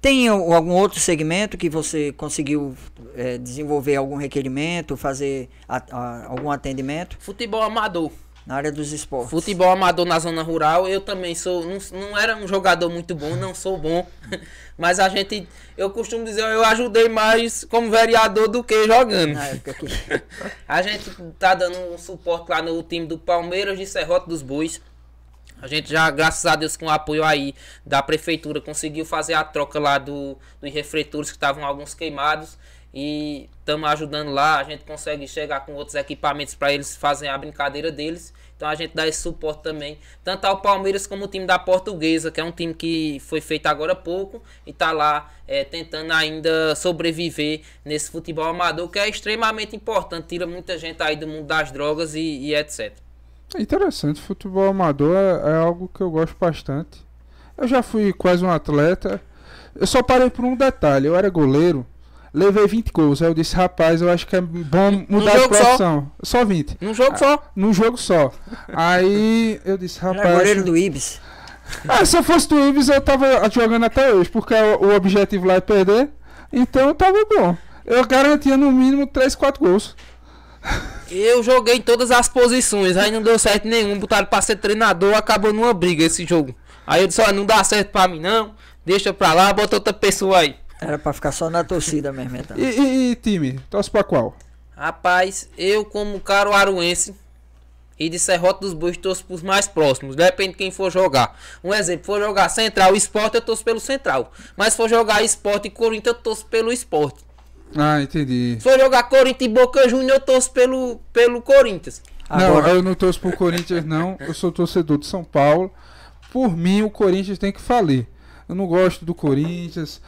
tem algum outro segmento que você conseguiu é, desenvolver algum requerimento, fazer a, a, algum atendimento? Futebol amador na área dos esportes.
Futebol amador na zona rural, eu também sou. Não, não era um jogador muito bom, não sou bom. Mas a gente. Eu costumo dizer, eu ajudei mais como vereador do que jogando. Na época que... a gente tá dando um suporte lá no time do Palmeiras de Serrote dos Bois. A gente já, graças a Deus, com o apoio aí da prefeitura, conseguiu fazer a troca lá do, dos refletores que estavam alguns queimados e estamos ajudando lá, a gente consegue chegar com outros equipamentos para eles fazerem a brincadeira deles. Então a gente dá esse suporte também, tanto ao Palmeiras como o time da Portuguesa, que é um time que foi feito agora há pouco e está lá é, tentando ainda sobreviver nesse futebol amador, que é extremamente importante, tira muita gente aí do mundo das drogas e, e etc.
É interessante, futebol amador é, é algo que eu gosto bastante. Eu já fui quase um atleta. Eu só parei por um detalhe, eu era goleiro Levei 20 gols. Aí eu disse, rapaz, eu acho que é bom mudar de profissão. Só? só 20. Num jogo ah, só? Num jogo só. Aí eu disse, rapaz. Era goleiro do Ibis. Ah, se eu fosse do Ibis, eu tava jogando até hoje, porque é o objetivo lá é perder. Então tava bom. Eu garantia no mínimo 3, 4 gols.
Eu joguei em todas as posições, aí não deu certo nenhum. Botaram pra ser treinador, acabou numa briga esse jogo. Aí eu disse, olha, não dá certo pra mim não. Deixa pra
lá, bota outra pessoa aí. Era pra ficar só na torcida mesmo, então. e, e, e, time, torce pra qual?
Rapaz, eu como Aruense e de Serrota dos Bois torço pros mais próximos, depende de quem for jogar. Um exemplo, for jogar Central Esporte, eu torço pelo Central. Mas se for jogar Esporte e Corinthians, eu torço pelo Esporte.
Ah, entendi. Se
for jogar Corinthians e Boca Juniors, eu torço pelo, pelo Corinthians. Agora... Não,
eu não torço pro Corinthians, não. Eu sou torcedor de São Paulo. Por mim, o Corinthians tem que falir. Eu não gosto do Corinthians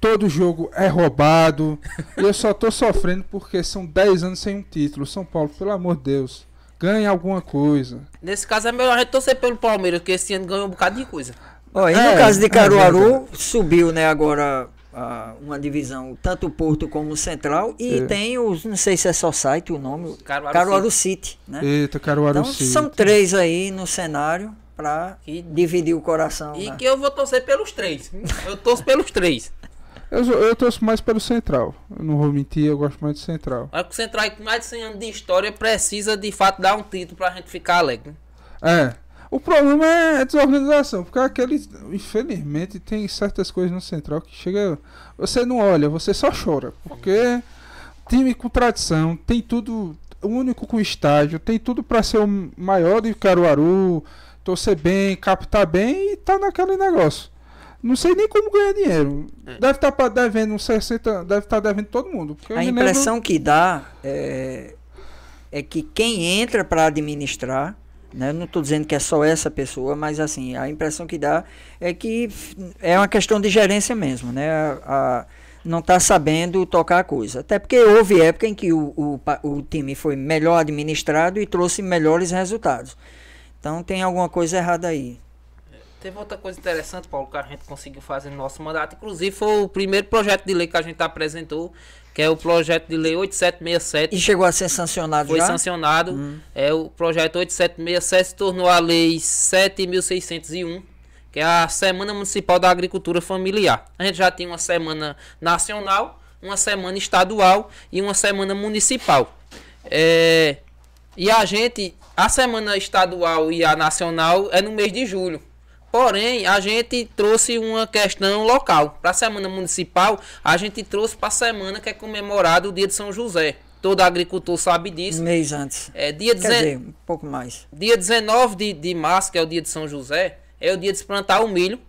todo jogo é roubado. e eu só tô sofrendo porque são 10 anos sem um título. São Paulo, pelo amor de Deus, ganha alguma coisa.
Nesse caso é melhor a gente torcer pelo Palmeiras, porque esse ano ganhou um bocado de coisa.
Oh, e no é, caso de é Caruaru, é subiu, né, agora uma divisão, tanto o Porto como o Central, e é. tem os, não sei se é só site o nome, Caruaru, Caruaru City. City. né? Eita, Caruaru então, City. São três aí no cenário para dividir o coração. E né? que eu
vou torcer pelos
três. Eu torço pelos três.
Eu, eu torço mais pelo Central. Eu não vou mentir, eu gosto mais do Central.
Mas é o Central, com mais de 100 anos de história, precisa de fato dar um título pra gente ficar alegre.
É. O problema é a desorganização, porque aquele infelizmente, tem certas coisas no Central que chega. Você não olha, você só chora. Porque time com tradição, tem tudo. Único com estádio, tem tudo para ser o maior de Caruaru, torcer bem, captar bem e tá naquele negócio. Não sei nem como ganhar dinheiro. É. Deve estar tá devendo uns 60, deve estar tá devendo todo mundo. A impressão lembro...
que dá é, é que quem entra para administrar, né, não estou dizendo que é só essa pessoa, mas assim, a impressão que dá é que é uma questão de gerência mesmo, né? A, a não está sabendo tocar a coisa. Até porque houve época em que o, o, o time foi melhor administrado e trouxe melhores resultados. Então tem alguma coisa errada aí.
Teve outra coisa interessante, Paulo, que a gente conseguiu fazer no nosso mandato. Inclusive, foi o primeiro projeto de lei que a gente apresentou, que é o projeto de lei 8767. E
chegou a ser sancionado foi já? Foi sancionado.
Hum. É, o projeto 8767 se tornou a lei 7.601, que é a Semana Municipal da Agricultura Familiar. A gente já tinha uma semana nacional, uma semana estadual e uma semana municipal. É, e a gente, a semana estadual e a nacional é no mês de julho. Porém, a gente trouxe uma questão local. Para a semana municipal, a gente trouxe para a semana que é comemorado o dia de São José. Todo agricultor sabe disso. Mês antes. É, dia Quer dezen... dizer, um pouco mais. Dia 19 de, de março, que é o dia de São José, é o dia de plantar o milho,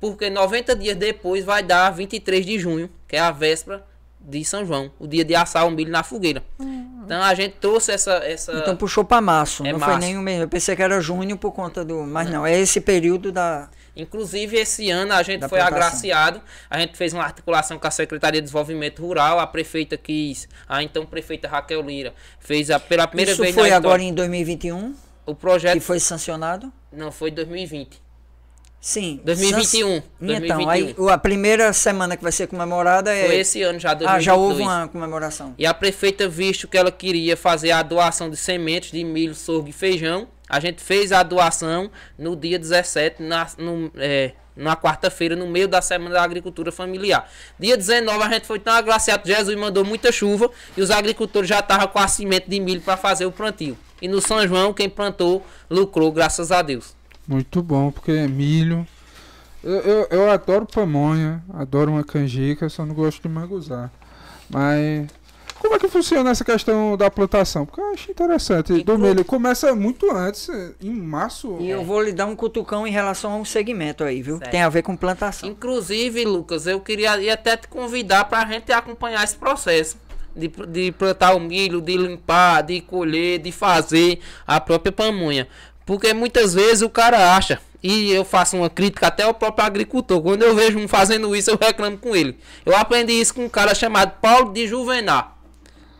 porque 90 dias depois vai dar 23 de junho, que é a véspera de São João, o dia de assar o milho na fogueira. Hum. Então a gente trouxe essa. essa... Então
puxou para março, é não março. foi nem o Eu pensei que era junho por conta do. Mas não, é esse período da.
Inclusive, esse ano a gente foi plantação. agraciado, a gente fez uma articulação com a Secretaria de Desenvolvimento Rural, a prefeita quis, a então prefeita Raquel Lira, fez a, pela primeira Isso vez. Isso foi agora
em 2021? O projeto. Que foi sancionado?
Não, foi em 2020. Sim. 2021. Então, 2021. aí
a primeira semana que vai ser comemorada é. Foi esse ano já, 2022. Ah, já houve uma comemoração.
E a prefeita, visto que ela queria fazer a doação de sementes de milho, sorgo e feijão, a gente fez a doação no dia 17, na, no, é, na quarta-feira, no meio da Semana da Agricultura Familiar. Dia 19, a gente foi tão agraciado, Jesus mandou muita chuva e os agricultores já estavam com a semente de milho para fazer o plantio. E no São João, quem plantou lucrou, graças a Deus.
Muito bom, porque é milho. Eu, eu, eu, adoro pamonha, adoro uma canjica, só não gosto de manguzá. Mas como é que funciona essa questão da plantação? Porque eu acho interessante. Inclu... Do milho começa muito antes, em março.
E eu vou lhe dar um cutucão em relação a um segmento aí, viu? Certo. Tem a ver com plantação. Inclusive,
Lucas, eu queria até te convidar para a gente acompanhar esse processo. De, de, plantar o milho, de limpar, de colher, de fazer a própria pamonha. Porque muitas vezes o cara acha, e eu faço uma crítica até ao próprio agricultor, quando eu vejo um fazendo isso, eu reclamo com ele. Eu aprendi isso com um cara chamado Paulo de Juvenal.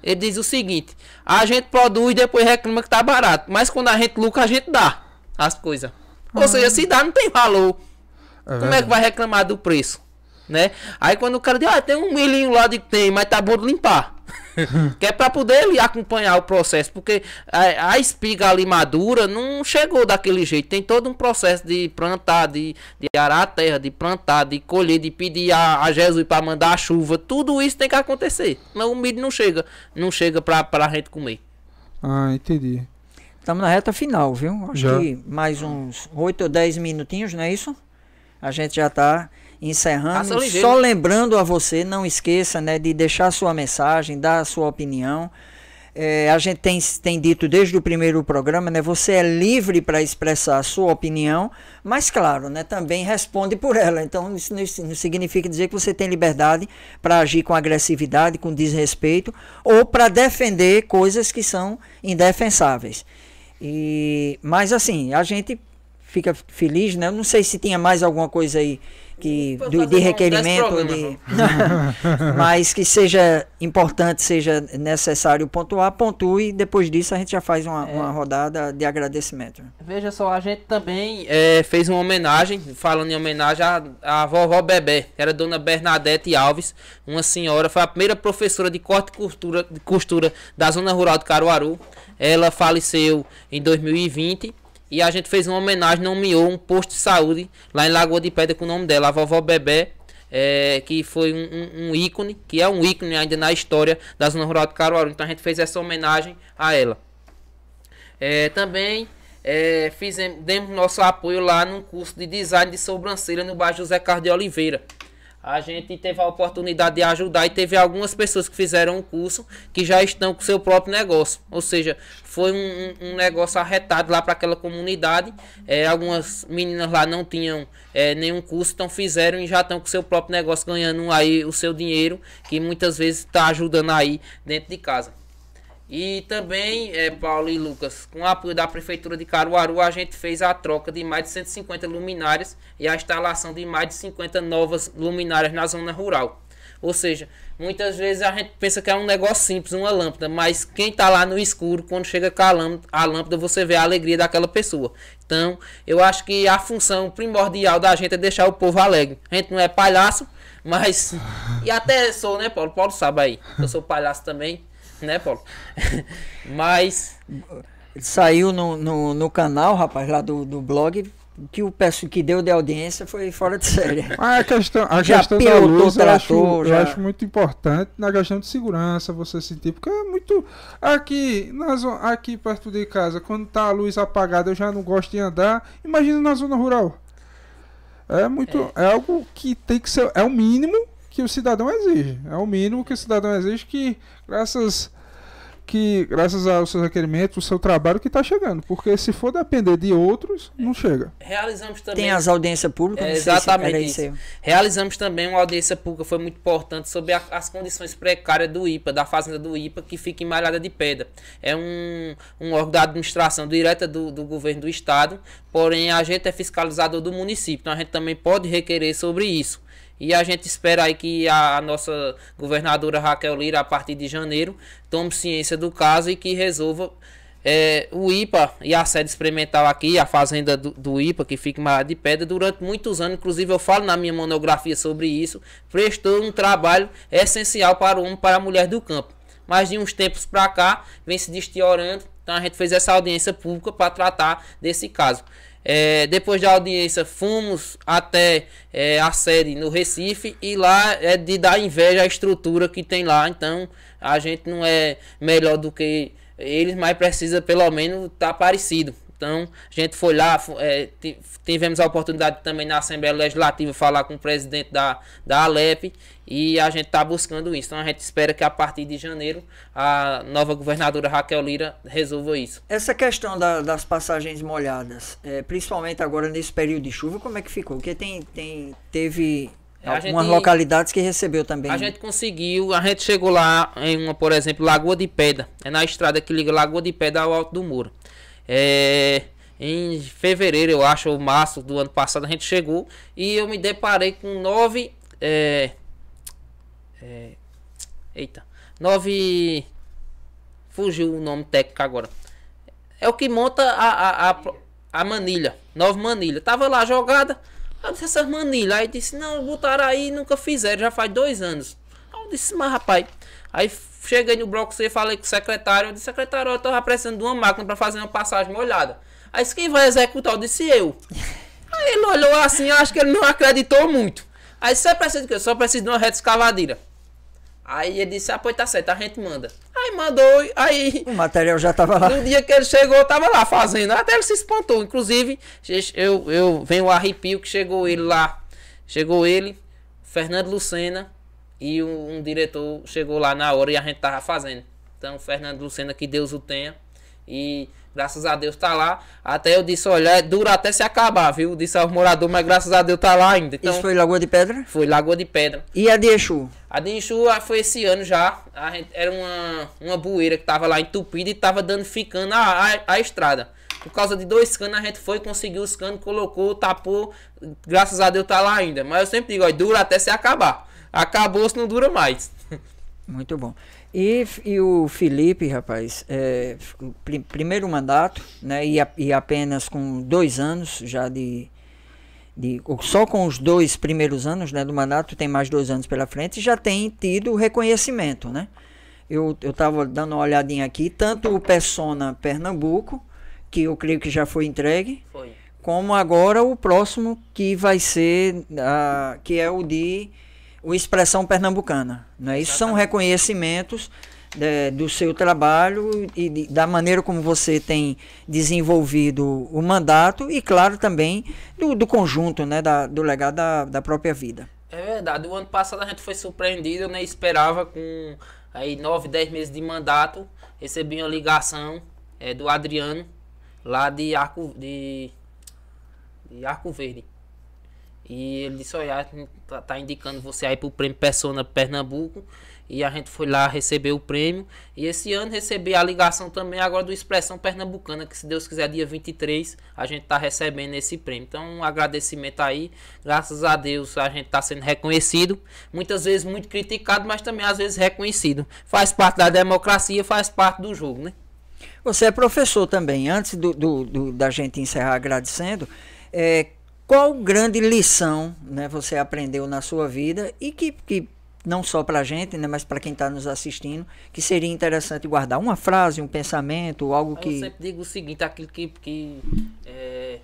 Ele diz o seguinte: a gente produz e depois reclama que tá barato, mas quando a gente lucra, a gente dá as coisas. Ou ah. seja, se dá, não tem valor. É Como é que vai reclamar do preço? Né? Aí quando o cara diz, ah, tem um milhinho lá de que tem, mas tá bom de limpar. que é para poder ele acompanhar o processo, porque a, a, espiga ali madura não chegou daquele jeito. Tem todo um processo de plantar, de, de arar a terra, de plantar, de colher, de pedir a, a Jesus para mandar a chuva. Tudo isso tem que acontecer. não o milho não chega, não chega
para a gente comer. Ah, entendi. Estamos na reta final, viu? Acho já. que mais uns 8 ou 10 minutinhos, não é isso? A gente já está encerrando, só lembrando a você, não esqueça né, de deixar sua mensagem, dar sua opinião. É, a gente tem, tem dito desde o primeiro programa, né? Você é livre para expressar a sua opinião, mas claro, né, também responde por ela. Então, isso não, isso não significa dizer que você tem liberdade para agir com agressividade, com desrespeito, ou para defender coisas que são indefensáveis. E, mas assim, a gente fica feliz, né? Eu não sei se tinha mais alguma coisa aí que do, de requerimento, de... mas que seja importante, seja necessário pontuar, pontue e depois disso a gente já faz uma, é. uma rodada de agradecimento.
Veja só, a gente também é, fez uma homenagem, falando em homenagem à, à vovó Bebé, que era dona Bernadette Alves, uma senhora, foi a primeira professora de corte e costura, costura da zona rural de Caruaru. Ela faleceu em 2020 e a gente fez uma homenagem, nomeou um posto de saúde lá em Lagoa de Pedra com o nome dela, a vovó Bebé. É, que foi um, um, um, ícone, que é um ícone ainda na história da Zona Rural de Caruaru. Então a gente fez essa homenagem a ela. É, também é, fizemos, demos nosso apoio lá num curso de design de sobrancelha no bairro José Carlos de Oliveira a gente teve a oportunidade de ajudar e teve algumas pessoas que fizeram o um curso que já estão com seu próprio negócio. Ou seja, foi um, um negócio arretado lá para aquela comunidade. É, algumas meninas lá não tinham é, nenhum curso, então fizeram e já estão com seu próprio negócio ganhando aí o seu dinheiro, que muitas vezes está ajudando aí dentro de casa. E também, é, Paulo e Lucas, com o apoio da Prefeitura de Caruaru, a gente fez a troca de mais de 150 luminárias e a instalação de mais de 50 novas luminárias na zona rural. Ou seja, muitas vezes a gente pensa que é um negócio simples, uma lâmpada, mas quem está lá no escuro, quando chega com a lâmpada, a lâmpada, você vê a alegria daquela pessoa. Então, eu acho que a função primordial da gente é deixar o povo alegre. A gente não é palhaço, mas. E até sou, né, Paulo? Paulo sabe aí. Eu sou palhaço também né, Paulo?
Mas. Saiu no, no, no, canal, rapaz, lá do, do blog, que o peço que deu de audiência foi fora de série. Ah, a questão, a questão da luz, tratou, eu, acho, já... eu acho
muito importante na questão de segurança, você sentir, porque é muito aqui, na zona, aqui perto de casa, quando tá a luz apagada, eu já não gosto de andar. Imagina na zona rural. É muito, é, é algo que tem que ser, é o mínimo que o cidadão exige. É o mínimo que o cidadão exige que, graças que graças aos seus requerimentos, o seu trabalho que está chegando. Porque se for depender de outros, não é. chega.
Realizamos também. Tem as audiências públicas? É, exatamente. Se Realizamos também uma audiência pública, foi muito importante, sobre a, as condições precárias do IPA, da fazenda do IPA, que fica em Malhada de Pedra. É um, um órgão da administração direta do, do governo do estado, porém a gente é fiscalizador do município, então a gente também pode requerer sobre isso. E a gente espera aí que a nossa governadora Raquel Lira, a partir de janeiro, tome ciência do caso e que resolva é, o IPA e a sede experimental aqui, a fazenda do, do IPA, que fica em de Pedra, durante muitos anos, inclusive eu falo na minha monografia sobre isso, prestou um trabalho essencial para o homem para a mulher do campo. Mas de uns tempos para cá, vem se destiorando. então a gente fez essa audiência pública para tratar desse caso. É, depois da audiência, fomos até é, a sede no Recife e lá é de dar inveja à estrutura que tem lá. Então a gente não é melhor do que eles, mas precisa pelo menos estar tá parecido. Então, a gente foi lá, é, tivemos a oportunidade também na Assembleia Legislativa falar com o presidente da, da Alep e a gente está buscando isso. Então, a gente espera que a partir de janeiro a nova governadora Raquel Lira resolva isso.
Essa questão da, das passagens molhadas, é, principalmente agora nesse período de chuva, como é que ficou? Porque tem, tem, teve é, algumas gente, localidades que recebeu também. A gente
conseguiu, a gente chegou lá em uma, por exemplo, Lagoa de Pedra. É na estrada que liga Lagoa de Pedra ao Alto do Muro. É, em fevereiro, eu acho, ou março do ano passado, a gente chegou e eu me deparei com nove. É, é, eita, nove. Fugiu o nome técnico agora. É o que monta a, a, a, a manilha, nove manilha. Tava lá jogada, eu disse, essas manilhas. Aí disse, não, botaram aí nunca fizeram, já faz dois anos. Aí eu disse, mas rapaz, aí Cheguei no bloco C, falei com o secretário. Eu disse, secretário, eu tava precisando de uma máquina para fazer uma passagem molhada. Aí disse, quem vai executar? Eu disse, eu. Aí ele olhou assim, acho que ele não acreditou muito. Aí você precisa de quê? só precisa de uma reta escavadeira. Aí ele disse, ah, pois tá certo, a gente manda. Aí mandou,
aí... O material já tava lá. No
dia que ele chegou, tava lá fazendo. Até ele se espantou. Inclusive, eu, eu venho o arrepio que chegou ele lá. Chegou ele, Fernando Lucena, e um, um, diretor chegou lá na hora e a gente tava fazendo. Então, Fernando Lucena, que Deus o tenha. E graças a Deus tá lá. Até eu disse, olha, é dura até se acabar, viu? Disse aos moradores, mas graças a Deus tá lá ainda. Então, Isso foi Lagoa de Pedra? Foi Lagoa de Pedra. E a de Exu? A de Exu ah, foi esse ano já. Gente, era uma, uma bueira que tava lá entupida e tava danificando a, a, a estrada. Por causa de dois canos, a gente foi, conseguiu os canos, colocou, tapou. Graças a Deus tá lá ainda. Mas eu sempre digo, olha, dura até se acabar acabou se não dura mais.
Muito bom. E, e o Felipe, rapaz, é, pr primeiro mandato, né? E, a, e, apenas com dois anos já de, de. Só com os dois primeiros anos né, do mandato, tem mais dois anos pela frente, já tem tido reconhecimento, né? Eu estava dando uma olhadinha aqui, tanto o Persona Pernambuco, que eu creio que já foi entregue, foi. como agora o próximo que vai ser, uh, que é o de o Expressão Pernambucana. Né? Isso são reconhecimentos de, né, do seu trabalho e de, da maneira como você tem desenvolvido o mandato e, claro, também do, do conjunto, né? Da, do legado da, da própria vida.
É verdade. O ano passado a gente foi surpreendido, né? Esperava com aí nove, dez meses de mandato, recebi uma ligação é, do Adriano, lá de Arco, de, de Arco Verde. E ele disse, olha, tá, tá indicando você aí pro prêmio Persona Pernambuco. E a gente foi lá receber o prêmio. E esse ano recebi a ligação também agora do Expressão Pernambucana, que se Deus quiser, dia 23, a gente tá recebendo esse prêmio. Então, um agradecimento aí. Graças a Deus a gente tá sendo reconhecido. Muitas vezes muito criticado, mas também às vezes reconhecido. Faz parte da democracia, faz
parte do jogo, né? Você é professor também. Antes do, do, do da gente encerrar agradecendo, é, qual grande lição né, você aprendeu na sua vida e que, que não só para a gente, né, mas para quem está nos assistindo, que seria interessante guardar uma frase, um pensamento, algo que. Eu sempre
digo o seguinte: aquilo que, que é,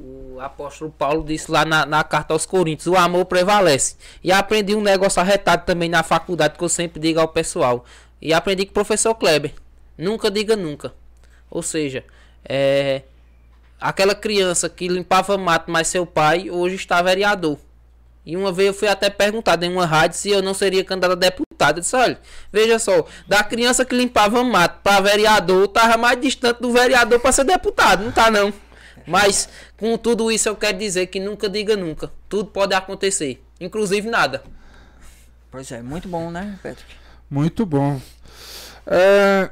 o apóstolo Paulo disse lá na, na, carta aos Coríntios: o amor prevalece. E aprendi um negócio arretado também na faculdade que eu sempre digo ao pessoal. E aprendi com o professor Kleber: nunca diga nunca. Ou seja, é, Aquela criança que limpava mato, mas seu pai hoje está vereador. E uma vez eu fui até perguntado em uma rádio se eu não seria candidato a deputado. Eu disse, olha, veja só, da criança que limpava mato para vereador, estava mais distante do vereador para ser deputado, não tá não. Mas com tudo isso eu quero dizer que nunca diga nunca. Tudo pode acontecer, inclusive
nada. Pois é, muito bom, né, Patrick?
Muito bom. É,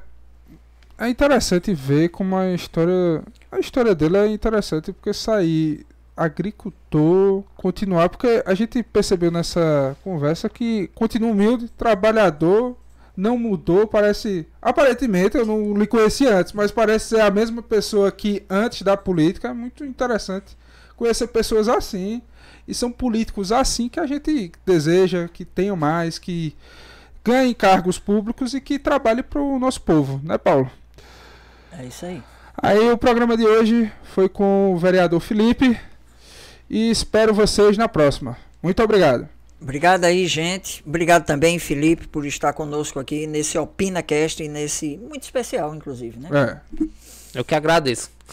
é interessante ver como a história a história dele é interessante porque sair agricultor, continuar, porque a gente percebeu nessa conversa que continua humilde, trabalhador, não mudou, parece. Aparentemente, eu não lhe conhecia antes, mas parece ser a mesma pessoa que antes da política. É muito interessante conhecer pessoas assim. E são políticos assim que a gente deseja que tenham mais, que ganhem cargos públicos e que trabalhem para o nosso povo, né, Paulo? É isso aí. Aí o programa de hoje foi com o vereador Felipe e espero vocês na próxima. Muito obrigado.
Obrigado aí, gente. Obrigado também, Felipe, por estar conosco aqui nesse OpinaCast e nesse. Muito especial, inclusive, né? É. Eu que agradeço.